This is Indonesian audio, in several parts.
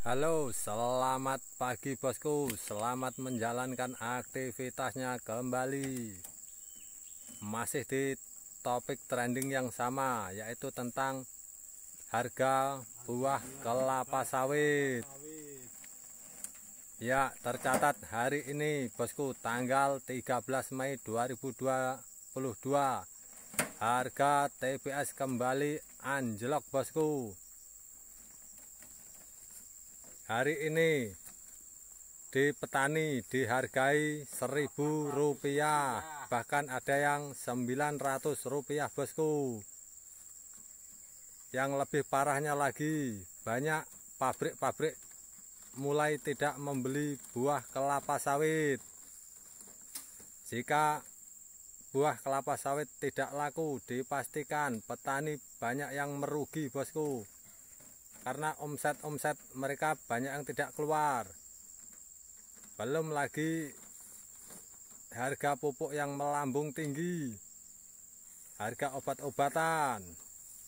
Halo, selamat pagi bosku. Selamat menjalankan aktivitasnya kembali. Masih di topik trending yang sama, yaitu tentang harga buah kelapa sawit. Ya, tercatat hari ini bosku tanggal 13 Mei 2022 harga TBS kembali anjlok bosku hari ini di petani dihargai seribu rupiah bahkan ada yang 900 rupiah bosku yang lebih parahnya lagi banyak pabrik-pabrik mulai tidak membeli buah kelapa sawit jika buah kelapa sawit tidak laku dipastikan petani banyak yang merugi bosku karena omset-omset mereka banyak yang tidak keluar belum lagi harga pupuk yang melambung tinggi harga obat-obatan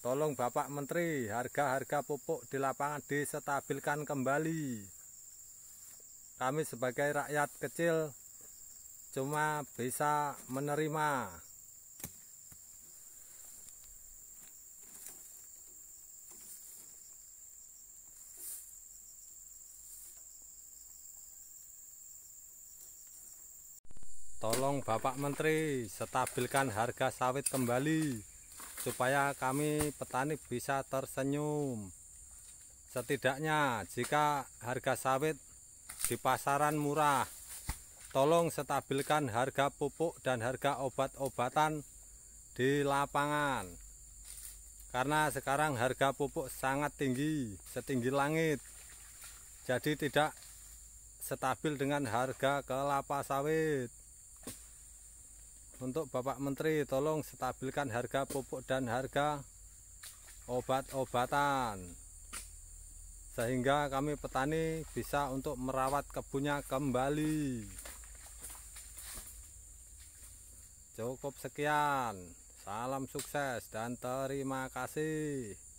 tolong Bapak Menteri harga-harga pupuk di lapangan disetabilkan kembali kami sebagai rakyat kecil cuma bisa menerima Tolong Bapak Menteri stabilkan harga sawit kembali supaya kami petani bisa tersenyum. Setidaknya jika harga sawit di pasaran murah, tolong stabilkan harga pupuk dan harga obat-obatan di lapangan. Karena sekarang harga pupuk sangat tinggi, setinggi langit. Jadi tidak stabil dengan harga kelapa sawit untuk Bapak Menteri tolong stabilkan harga pupuk dan harga obat-obatan sehingga kami petani bisa untuk merawat kebunnya kembali cukup sekian salam sukses dan terima kasih